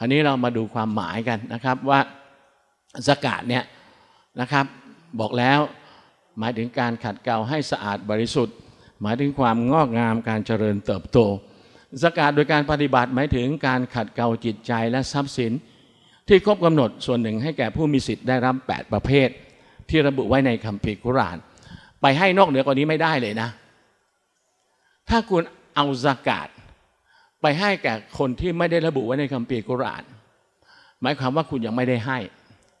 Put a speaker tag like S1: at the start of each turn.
S1: อันนี้เรามาดูความหมายกันนะครับว่าสกาดเนี่ยนะครับ บอกแล้วหมายถึงการขัดเกลาให้สะอาดบริสุทธิ์ หมายถึงความงอกงามการเจริญเติบโตสกาดโดยการปฏิบัติหมายถึงการขัดเกลาจิตใจและทรัพย์สิน ที่ครบกำหนดส่วนหนึ่งให้แก่ผู้มีสิทธิ์ได้รับ 8 ประเภท ที่ระบุไว้ในคัมภีร์กุราน ไปให้นอกเหนือกว่านี้ไม่ได้เลยนะ ถ้าคุณเอาสกาดไปให้แก่คนที่ไม่ได้ระบุไว้ในคัมภีร์กุรอาน หมายความว่าคุณยังไม่ได้ให้